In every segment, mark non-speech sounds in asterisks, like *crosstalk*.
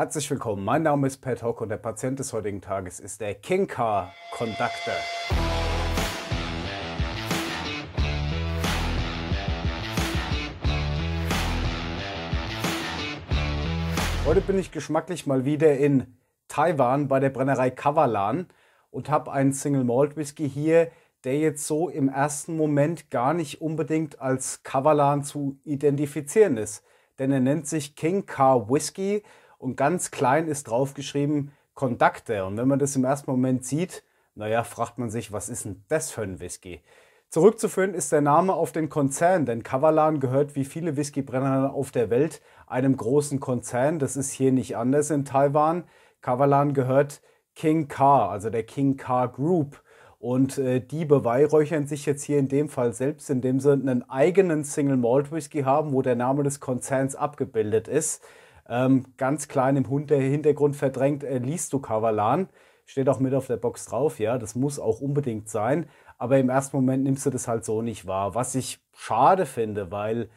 Herzlich willkommen, mein Name ist Pat Hock und der Patient des heutigen Tages ist der King Car Conductor. Heute bin ich geschmacklich mal wieder in Taiwan bei der Brennerei Kavalan und habe einen Single Malt Whisky hier, der jetzt so im ersten Moment gar nicht unbedingt als Kavalan zu identifizieren ist. Denn er nennt sich King Car Whisky, und ganz klein ist draufgeschrieben Kontakte. Und wenn man das im ersten Moment sieht, naja, fragt man sich, was ist denn das für ein Whisky? Zurückzuführen ist der Name auf den Konzern, denn Kavalan gehört wie viele Whiskybrenner auf der Welt einem großen Konzern. Das ist hier nicht anders in Taiwan. Kavalan gehört King Car, also der King Car Group. Und äh, die beweihräuchern sich jetzt hier in dem Fall selbst, indem sie einen eigenen Single Malt Whisky haben, wo der Name des Konzerns abgebildet ist. Ähm, ganz klein im äh, Hintergrund verdrängt äh, liest du Kavalan. Steht auch mit auf der Box drauf, ja, das muss auch unbedingt sein. Aber im ersten Moment nimmst du das halt so nicht wahr. Was ich schade finde, weil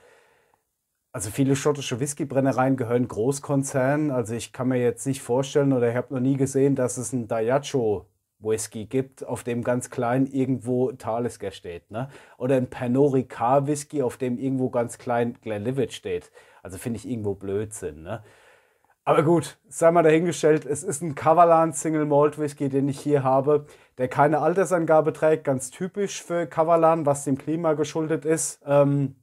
also viele schottische Whiskybrennereien gehören Großkonzernen. Also ich kann mir jetzt nicht vorstellen oder ich habe noch nie gesehen, dass es ein Dayacho Whisky gibt, auf dem ganz klein irgendwo Talisker steht. Ne? Oder ein Pernod Ricard Whisky, auf dem irgendwo ganz klein Glenlivet steht. Also finde ich irgendwo Blödsinn. Ne? Aber gut, sei mal dahingestellt, es ist ein Kavalan Single Malt Whisky, den ich hier habe, der keine Altersangabe trägt, ganz typisch für Kavalan, was dem Klima geschuldet ist. Ähm,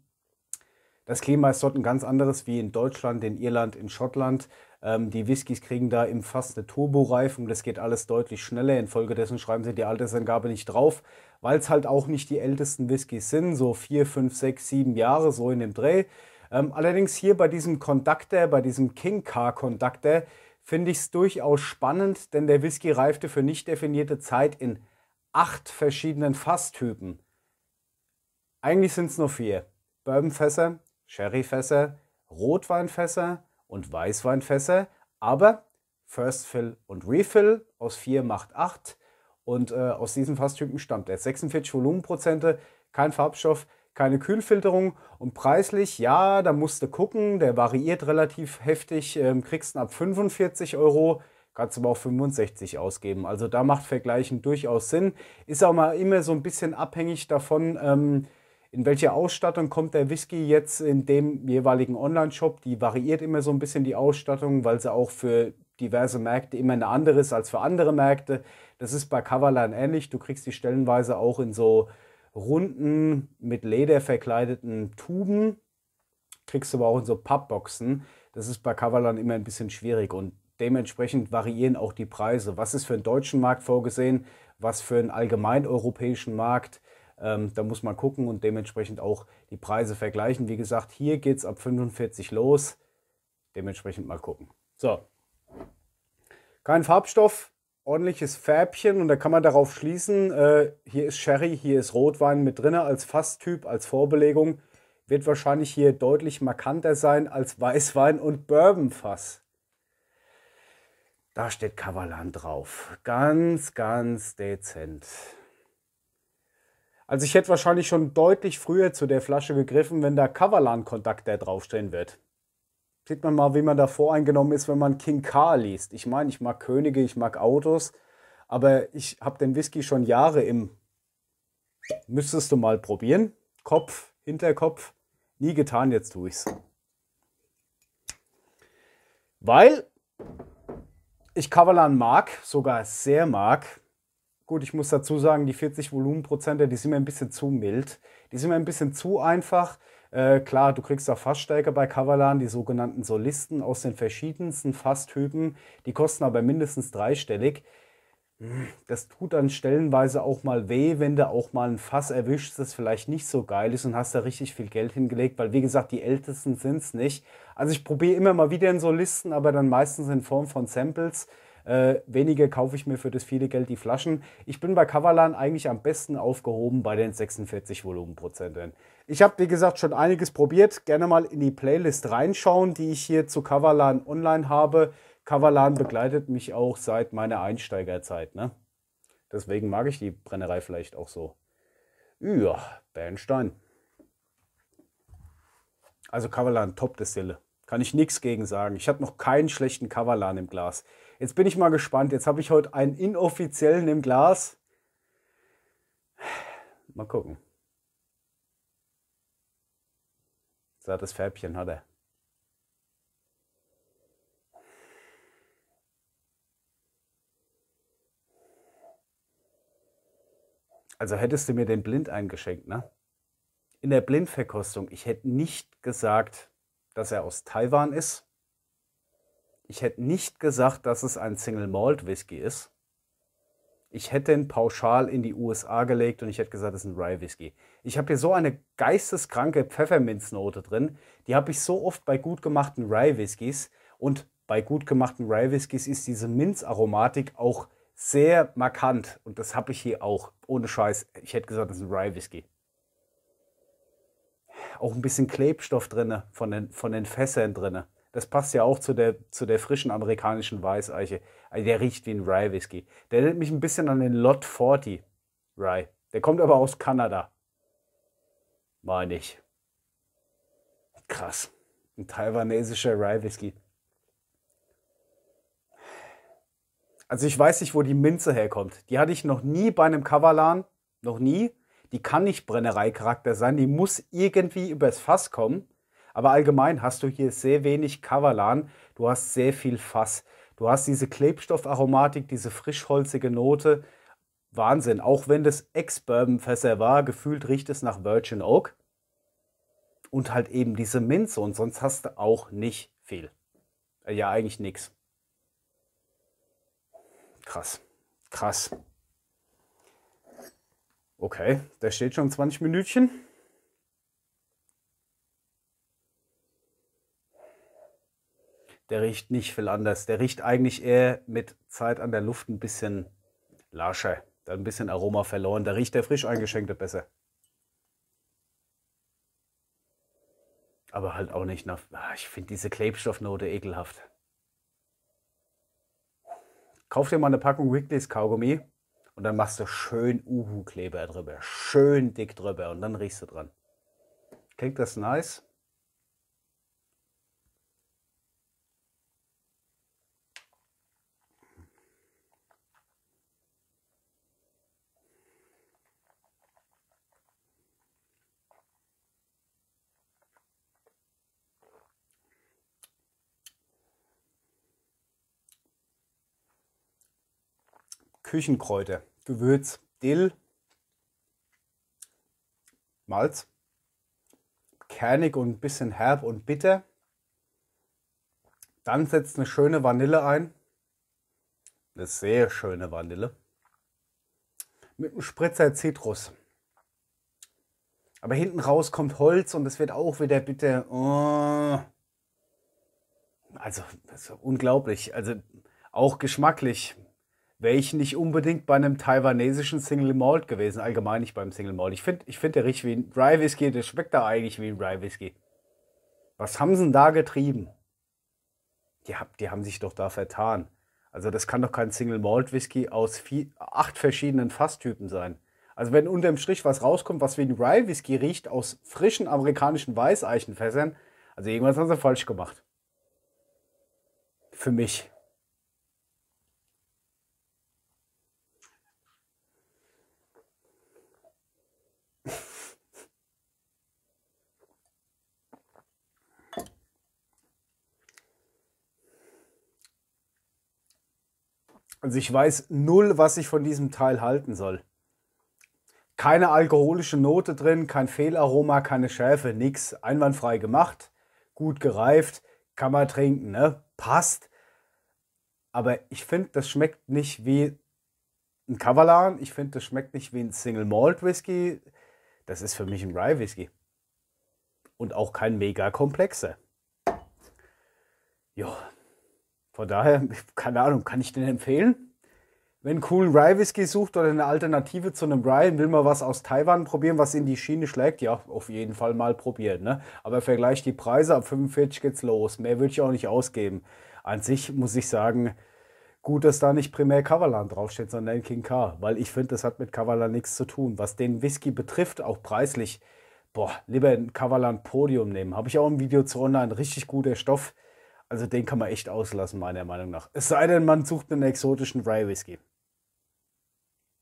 das Klima ist dort ein ganz anderes wie in Deutschland, in Irland, in Schottland. Ähm, die Whiskys kriegen da im Fass eine Turboreifung, das geht alles deutlich schneller. Infolgedessen schreiben sie die Altersangabe nicht drauf, weil es halt auch nicht die ältesten Whiskys sind, so vier, fünf, sechs, sieben Jahre, so in dem Dreh. Ähm, allerdings hier bei diesem Conductor, bei diesem King Car Conductor, finde ich es durchaus spannend, denn der Whisky reifte für nicht definierte Zeit in acht verschiedenen Fasstypen. Eigentlich sind es nur vier. Bourbonfässer, Sherryfässer, Rotweinfässer, und Weißweinfässer, aber First Fill und Refill aus 4 macht 8 und äh, aus diesem Fasstypen stammt er. 46 Volumenprozente, kein Farbstoff, keine Kühlfilterung und preislich, ja, da musst du gucken, der variiert relativ heftig, ähm, kriegst ihn ab 45 Euro, kannst du aber auch 65 ausgeben. Also da macht Vergleichen durchaus Sinn, ist auch mal immer so ein bisschen abhängig davon, ähm, in welche Ausstattung kommt der Whisky jetzt in dem jeweiligen Online-Shop? Die variiert immer so ein bisschen die Ausstattung, weil sie auch für diverse Märkte immer eine andere ist als für andere Märkte. Das ist bei Coverline ähnlich. Du kriegst die stellenweise auch in so runden, mit Leder verkleideten Tuben, kriegst du aber auch in so Pappboxen. Das ist bei Coverline immer ein bisschen schwierig und dementsprechend variieren auch die Preise. Was ist für den deutschen Markt vorgesehen? Was für einen allgemein europäischen Markt? Ähm, da muss man gucken und dementsprechend auch die Preise vergleichen. Wie gesagt, hier geht es ab 45 los. Dementsprechend mal gucken. So. Kein Farbstoff, ordentliches Färbchen und da kann man darauf schließen, äh, hier ist Sherry, hier ist Rotwein mit drin als Fasstyp, als Vorbelegung. Wird wahrscheinlich hier deutlich markanter sein als Weißwein und Bourbonfass. Da steht Kavalan drauf. Ganz, ganz dezent. Also ich hätte wahrscheinlich schon deutlich früher zu der Flasche gegriffen, wenn da Kavalan-Kontakt da draufstehen wird. Sieht man mal, wie man da voreingenommen ist, wenn man King K liest. Ich meine, ich mag Könige, ich mag Autos, aber ich habe den Whisky schon Jahre im. Müsstest du mal probieren. Kopf, Hinterkopf. Nie getan, jetzt tue ich's. Weil ich Kavalan mag, sogar sehr mag, Gut, ich muss dazu sagen, die 40 Volumenprozenter, die sind mir ein bisschen zu mild. Die sind mir ein bisschen zu einfach. Äh, klar, du kriegst auch Fassstärke bei Kavalan, die sogenannten Solisten aus den verschiedensten Fasstypen. Die kosten aber mindestens dreistellig. Hm, das tut dann stellenweise auch mal weh, wenn du auch mal ein Fass erwischst, das vielleicht nicht so geil ist und hast da richtig viel Geld hingelegt, weil wie gesagt, die Ältesten sind es nicht. Also ich probiere immer mal wieder einen Solisten, aber dann meistens in Form von Samples. Äh, wenige kaufe ich mir für das viele Geld die Flaschen. Ich bin bei Kavalan eigentlich am besten aufgehoben bei den 46 Volumenprozenten. Ich habe, wie gesagt, schon einiges probiert. Gerne mal in die Playlist reinschauen, die ich hier zu Kavalan online habe. Kavalan begleitet mich auch seit meiner Einsteigerzeit. Ne? Deswegen mag ich die Brennerei vielleicht auch so. Ja, Bernstein. Also Kavalan, Top-Destille. Kann ich nichts gegen sagen. Ich habe noch keinen schlechten Kavalan im Glas. Jetzt bin ich mal gespannt. Jetzt habe ich heute einen inoffiziellen im Glas. Mal gucken. So, das Färbchen hat er. Also hättest du mir den blind eingeschenkt, ne? In der Blindverkostung, ich hätte nicht gesagt, dass er aus Taiwan ist. Ich hätte nicht gesagt, dass es ein Single Malt Whisky ist. Ich hätte ihn pauschal in die USA gelegt und ich hätte gesagt, es ist ein Rye Whisky. Ich habe hier so eine geisteskranke Pfefferminznote drin. Die habe ich so oft bei gut gemachten Rye Whiskys. Und bei gut gemachten Rye Whiskys ist diese Minzaromatik auch sehr markant. Und das habe ich hier auch. Ohne Scheiß. Ich hätte gesagt, es ist ein Rye Whisky. Auch ein bisschen Klebstoff drin, von den, von den Fässern drin. Das passt ja auch zu der, zu der frischen amerikanischen Weißeiche. Also der riecht wie ein Rye-Whisky. Der erinnert mich ein bisschen an den Lot 40 Rye. Der kommt aber aus Kanada. Meine ich. Krass. Ein taiwanesischer Rye-Whisky. Also ich weiß nicht, wo die Minze herkommt. Die hatte ich noch nie bei einem Kavalan. Noch nie. Die kann nicht Brennereicharakter sein. Die muss irgendwie übers Fass kommen. Aber allgemein hast du hier sehr wenig Kavalan, du hast sehr viel Fass. Du hast diese Klebstoffaromatik, diese frischholzige Note. Wahnsinn, auch wenn das Ex-Bourbon-Fässer war, gefühlt riecht es nach Virgin Oak. Und halt eben diese Minze und sonst hast du auch nicht viel. Äh, ja, eigentlich nichts. Krass, krass. Okay, da steht schon 20 Minütchen. der riecht nicht viel anders. Der riecht eigentlich eher mit Zeit an der Luft ein bisschen lascher. Da ein bisschen Aroma verloren. Da riecht der frisch eingeschenkte besser. Aber halt auch nicht nach. Ah, ich finde diese Klebstoffnote ekelhaft. Kauf dir mal eine Packung Wrigley's Kaugummi und dann machst du schön Uhu-Kleber drüber. Schön dick drüber und dann riechst du dran. Klingt das nice? Küchenkräuter, Gewürz, Dill, Malz, kernig und ein bisschen herb und bitter. Dann setzt eine schöne Vanille ein, eine sehr schöne Vanille, mit einem Spritzer Zitrus. Aber hinten raus kommt Holz und es wird auch wieder bitter. Oh. Also, unglaublich. Also, auch geschmacklich wäre ich nicht unbedingt bei einem taiwanesischen Single Malt gewesen, allgemein nicht beim Single Malt. Ich finde, ich find, der riecht wie ein Rye Whisky, der schmeckt da eigentlich wie ein Rye Whisky. Was haben sie denn da getrieben? Die, hab, die haben sich doch da vertan. Also das kann doch kein Single Malt Whisky aus vier, acht verschiedenen Fasstypen sein. Also wenn unterm Strich was rauskommt, was wie ein Rye Whisky riecht aus frischen amerikanischen Weißeichenfässern, also irgendwas haben sie falsch gemacht. Für mich. Also ich weiß null, was ich von diesem Teil halten soll. Keine alkoholische Note drin, kein Fehlaroma, keine Schärfe, nix. Einwandfrei gemacht, gut gereift, kann man trinken, ne? Passt. Aber ich finde, das schmeckt nicht wie ein Kavalan. Ich finde, das schmeckt nicht wie ein Single Malt Whisky. Das ist für mich ein Rye Whisky. Und auch kein mega komplexer. Ja. Von daher, *laughs* keine Ahnung, kann ich den empfehlen? Wenn coolen Rye Whisky sucht oder eine Alternative zu einem Rye, will man was aus Taiwan probieren, was in die Schiene schlägt, ja, auf jeden Fall mal probieren. Ne? Aber vergleicht die Preise, ab 45 geht's los. Mehr würde ich auch nicht ausgeben. An sich muss ich sagen, gut, dass da nicht primär Kavalan draufsteht, sondern King K. Weil ich finde, das hat mit Kavalan nichts zu tun. Was den Whisky betrifft, auch preislich, boah, lieber ein Kavalan Podium nehmen. Habe ich auch ein Video zu online, richtig guter Stoff. Also den kann man echt auslassen, meiner Meinung nach. Es sei denn, man sucht einen exotischen Rye Whisky.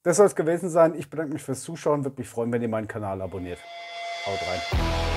Das soll es gewesen sein. Ich bedanke mich fürs Zuschauen. Würde mich freuen, wenn ihr meinen Kanal abonniert. Haut rein.